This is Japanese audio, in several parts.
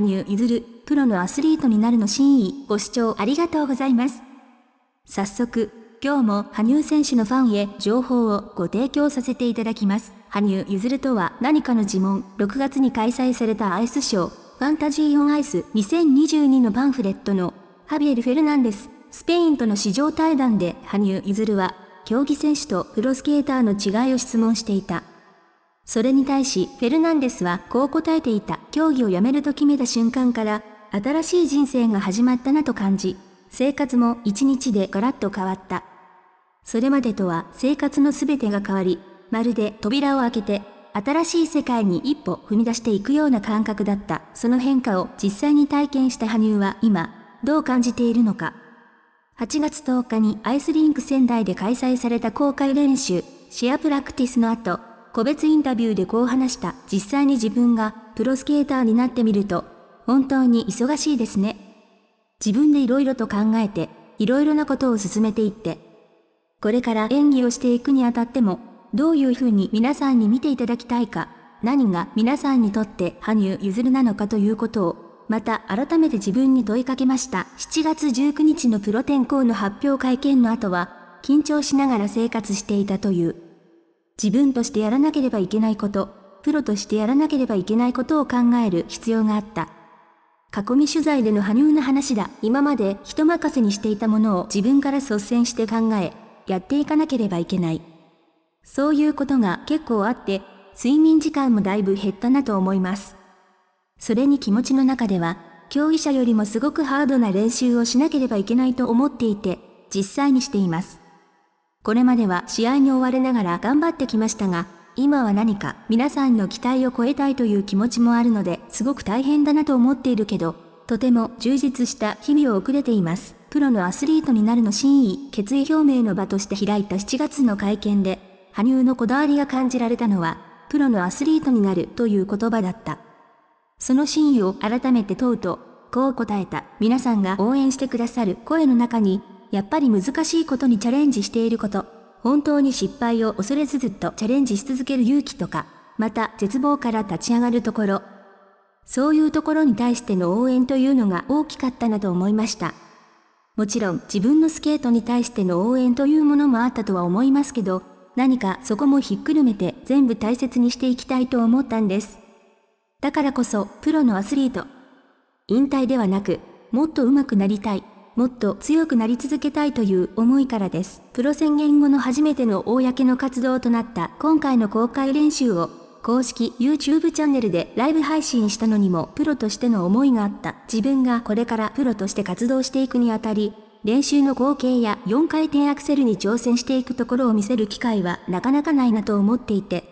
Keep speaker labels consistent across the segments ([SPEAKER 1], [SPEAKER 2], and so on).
[SPEAKER 1] 羽生結弦、プロのアスリートになるの真意、ご視聴ありがとうございます。早速、今日も羽生選手のファンへ情報をご提供させていただきます。羽生結弦とは何かの呪文、6月に開催されたアイスショー、ファンタジー・オン・アイス2022のパンフレットの、ハビエル・フェルナンデス、スペインとの市場対談で羽生結弦は、競技選手とプロスケーターの違いを質問していた。それに対し、フェルナンデスはこう答えていた。競技をやめると決めた瞬間から、新しい人生が始まったなと感じ、生活も一日でガラッと変わった。それまでとは生活の全てが変わり、まるで扉を開けて、新しい世界に一歩踏み出していくような感覚だった。その変化を実際に体験した羽生は今、どう感じているのか。8月10日にアイスリンク仙台で開催された公開練習、シェアプラクティスの後、個別インタビューでこう話した。実際に自分がプロスケーターになってみると、本当に忙しいですね。自分でいろいろと考えて、いろいろなことを進めていって、これから演技をしていくにあたっても、どういうふうに皆さんに見ていただきたいか、何が皆さんにとって羽生結弦なのかということを、また改めて自分に問いかけました。7月19日のプロ転向の発表会見の後は、緊張しながら生活していたという。自分としてやらなければいけないこと、プロとしてやらなければいけないことを考える必要があった。囲み取材での羽生の話だ。今まで人任せにしていたものを自分から率先して考え、やっていかなければいけない。そういうことが結構あって、睡眠時間もだいぶ減ったなと思います。それに気持ちの中では、競技者よりもすごくハードな練習をしなければいけないと思っていて、実際にしています。これまでは試合に追われながら頑張ってきましたが、今は何か皆さんの期待を超えたいという気持ちもあるので、すごく大変だなと思っているけど、とても充実した日々を送れています。プロのアスリートになるの真意、決意表明の場として開いた7月の会見で、羽生のこだわりが感じられたのは、プロのアスリートになるという言葉だった。その真意を改めて問うと、こう答えた皆さんが応援してくださる声の中にやっぱり難しいことにチャレンジしていること、本当に失敗を恐れずずっとチャレンジし続ける勇気とか、また絶望から立ち上がるところ、そういうところに対しての応援というのが大きかったなと思いました。もちろん自分のスケートに対しての応援というものもあったとは思いますけど、何かそこもひっくるめて全部大切にしていきたいと思ったんです。だからこそ、プロのアスリート。引退ではなく、もっと上手くなりたい。もっと強くなり続けたいという思いからです。プロ宣言後の初めての公の活動となった今回の公開練習を公式 YouTube チャンネルでライブ配信したのにもプロとしての思いがあった。自分がこれからプロとして活動していくにあたり、練習の後継や4回転アクセルに挑戦していくところを見せる機会はなかなかないなと思っていて、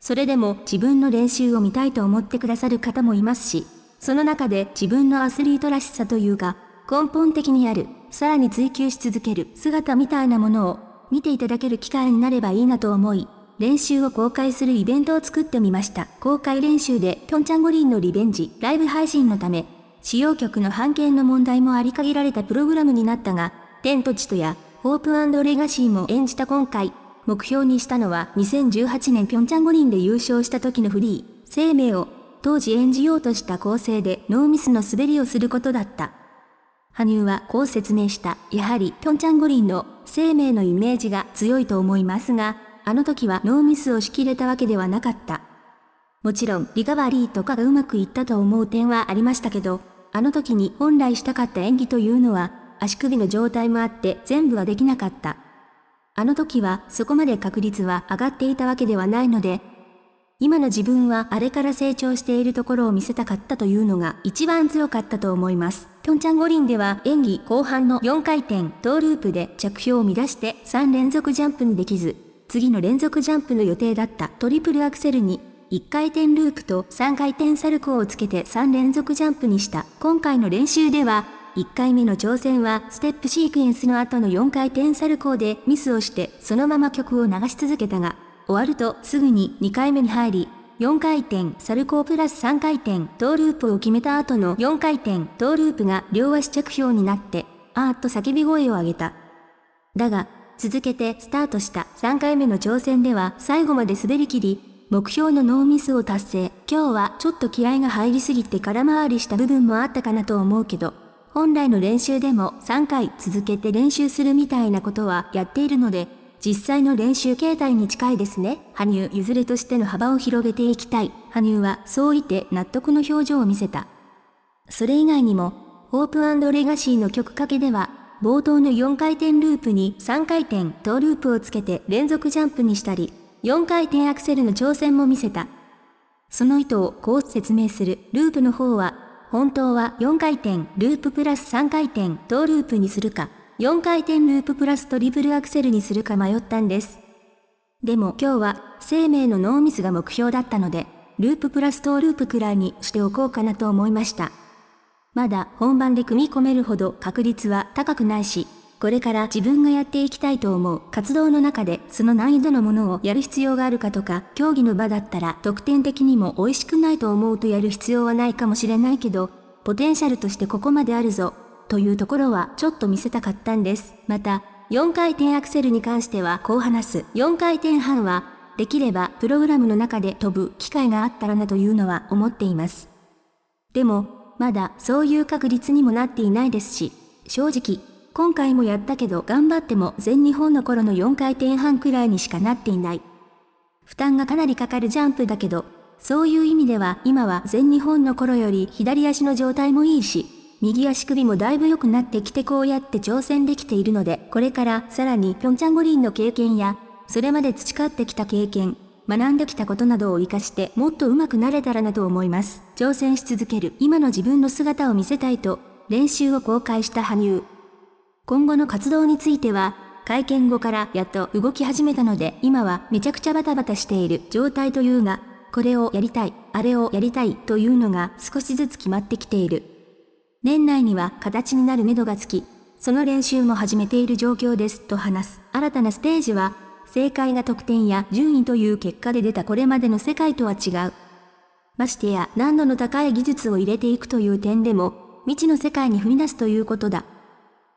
[SPEAKER 1] それでも自分の練習を見たいと思ってくださる方もいますし、その中で自分のアスリートらしさというか、根本的にある、さらに追求し続ける姿みたいなものを見ていただける機会になればいいなと思い、練習を公開するイベントを作ってみました。公開練習でピョンチャン五輪のリベンジ、ライブ配信のため、使用曲の版権の問題もあり限られたプログラムになったが、天と地とや、ホープレガシーも演じた今回、目標にしたのは2018年ピョンチャン五輪で優勝した時のフリー、生命を当時演じようとした構成でノーミスの滑りをすることだった。羽生はこう説明した。やはり、ピョンチャン五輪の生命のイメージが強いと思いますが、あの時はノーミスをしきれたわけではなかった。もちろん、リカバリーとかがうまくいったと思う点はありましたけど、あの時に本来したかった演技というのは、足首の状態もあって全部はできなかった。あの時はそこまで確率は上がっていたわけではないので、今の自分はあれから成長しているところを見せたかったというのが一番強かったと思います。ピョンチャン五輪では演技後半の4回転、トーループで着氷を乱して3連続ジャンプにできず、次の連続ジャンプの予定だったトリプルアクセルに、1回転ループと3回転サルコーをつけて3連続ジャンプにした今回の練習では、1回目の挑戦はステップシークエンスの後の4回転サルコーでミスをしてそのまま曲を流し続けたが、終わるとすぐに2回目に入り、4回転サルコープラス3回転トーループを決めた後の4回転トーループが両足着氷になって、あーっと叫び声を上げた。だが、続けてスタートした3回目の挑戦では最後まで滑り切り、目標のノーミスを達成。今日はちょっと気合が入りすぎて空回りした部分もあったかなと思うけど、本来の練習でも3回続けて練習するみたいなことはやっているので、実際の練習形態に近いですね。羽生譲れとしての幅を広げていきたい。羽生はそう言って納得の表情を見せた。それ以外にも、ホープレガシーの曲かけでは、冒頭の4回転ループに3回転トループをつけて連続ジャンプにしたり、4回転アクセルの挑戦も見せた。その意図をこう説明する。ループの方は、本当は4回転ループプラス3回転トループにするか、4回転ループプラストリプルアクセルにするか迷ったんです。でも今日は生命のノーミスが目標だったので、ループプラストーループくらいにしておこうかなと思いました。まだ本番で組み込めるほど確率は高くないし、これから自分がやっていきたいと思う活動の中でその難易度のものをやる必要があるかとか、競技の場だったら得点的にも美味しくないと思うとやる必要はないかもしれないけど、ポテンシャルとしてここまであるぞというところはちょっと見せたかったんです。また、4回転アクセルに関してはこう話す。4回転半は、できればプログラムの中で飛ぶ機会があったらなというのは思っています。でも、まだそういう確率にもなっていないですし、正直、今回もやったけど頑張っても全日本の頃の4回転半くらいにしかなっていない。負担がかなりかかるジャンプだけど、そういう意味では今は全日本の頃より左足の状態もいいし、右足首もだいぶ良くなってきてこうやって挑戦できているので、これからさらにピョンチャン五輪の経験や、それまで培ってきた経験、学んできたことなどを活かしてもっと上手くなれたらなと思います。挑戦し続ける今の自分の姿を見せたいと、練習を公開した羽生。今後の活動については、会見後からやっと動き始めたので、今はめちゃくちゃバタバタしている状態というが、これをやりたい、あれをやりたいというのが少しずつ決まってきている。年内には形になるめどがつき、その練習も始めている状況ですと話す。新たなステージは、正解が得点や順位という結果で出たこれまでの世界とは違う。ましてや難度の高い技術を入れていくという点でも、未知の世界に踏み出すということだ。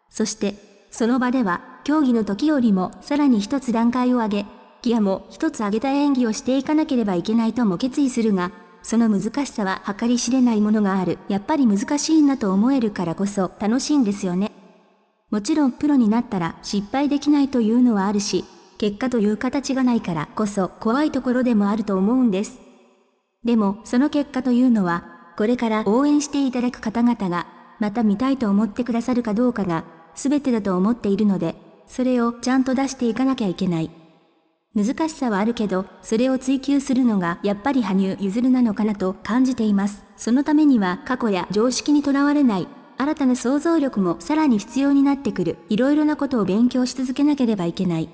[SPEAKER 1] そして、その場では、競技の時よりもさらに一つ段階を上げ、ギアも一つ上げた演技をしていかなければいけないとも決意するが、その難しさは計り知れないものがある。やっぱり難しいなと思えるからこそ楽しいんですよね。もちろんプロになったら失敗できないというのはあるし、結果という形がないからこそ怖いところでもあると思うんです。でも、その結果というのは、これから応援していただく方々が、また見たいと思ってくださるかどうかが、全てだと思っているので、それをちゃんと出していかなきゃいけない。難しさはあるけど、それを追求するのがやっぱり羽生結弦なのかなと感じています。そのためには過去や常識にとらわれない、新たな想像力もさらに必要になってくる、いろいろなことを勉強し続けなければいけない。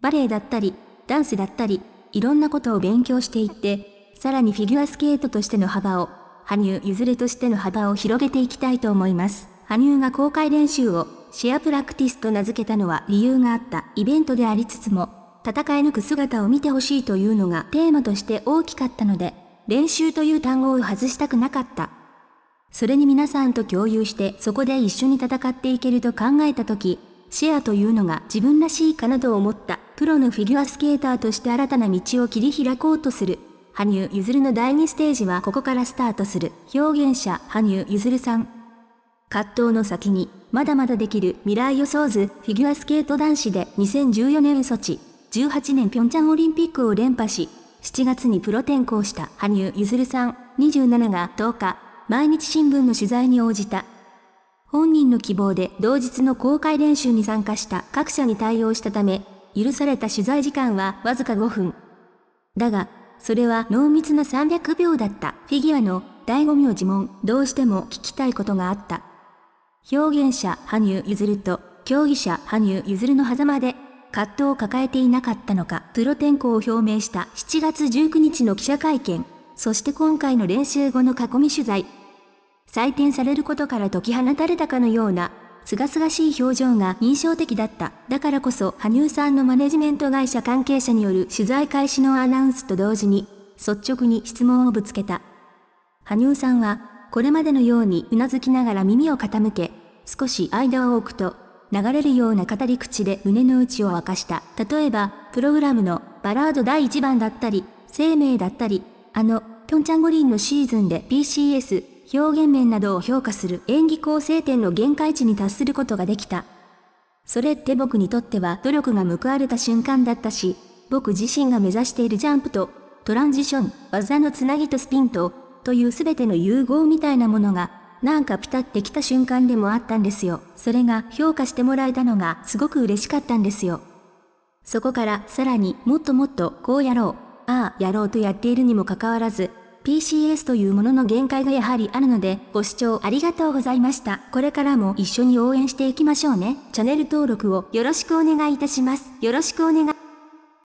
[SPEAKER 1] バレエだったり、ダンスだったり、いろんなことを勉強していって、さらにフィギュアスケートとしての幅を、羽生結弦としての幅を広げていきたいと思います。羽生が公開練習をシェアプラクティスと名付けたのは理由があったイベントでありつつも、戦い抜く姿を見てほしいというのがテーマとして大きかったので、練習という単語を外したくなかった。それに皆さんと共有してそこで一緒に戦っていけると考えた時、シェアというのが自分らしいかなと思った、プロのフィギュアスケーターとして新たな道を切り開こうとする。羽生結弦の第2ステージはここからスタートする表現者羽生結弦さん。葛藤の先にまだまだできる未来予想図フィギュアスケート男子で2014年ソチ1 8年平昌オリンピックを連覇し、7月にプロ転向した羽生結弦さん27が10日、毎日新聞の取材に応じた。本人の希望で同日の公開練習に参加した各社に対応したため、許された取材時間はわずか5分。だが、それは濃密な300秒だったフィギュアの醍醐味を自問、どうしても聞きたいことがあった。表現者羽生結弦と競技者羽生結弦の狭間で葛藤を抱えていなかったのか、プロ転向を表明した7月19日の記者会見、そして今回の練習後の囲み取材、採点されることから解き放たれたかのような、すがすがしい表情が印象的だった。だからこそ、羽生さんのマネジメント会社関係者による取材開始のアナウンスと同時に、率直に質問をぶつけた。羽生さんは、これまでのようにうなずきながら耳を傾け、少し間を置くと、流れるような語り口で胸の内を明かした。例えば、プログラムのバラード第1番だったり、生命だったり、あの、ピョンチャン五輪のシーズンで PCS、表現面などを評価する演技構成点の限界値に達することができた。それって僕にとっては努力が報われた瞬間だったし、僕自身が目指しているジャンプと、トランジション、技のつなぎとスピンと、という全ての融合みたいなものがなんかピタってきた瞬間でもあったんですよ。それが評価してもらえたのがすごく嬉しかったんですよ。そこからさらにもっともっとこうやろう、ああやろうとやっているにもかかわらず、PCS というものの限界がやはりあるので、ご視聴ありがとうございました。これからも一緒に応援していきましょうね。チャンネル登録をよろしくお願いいたします。よろしくお願い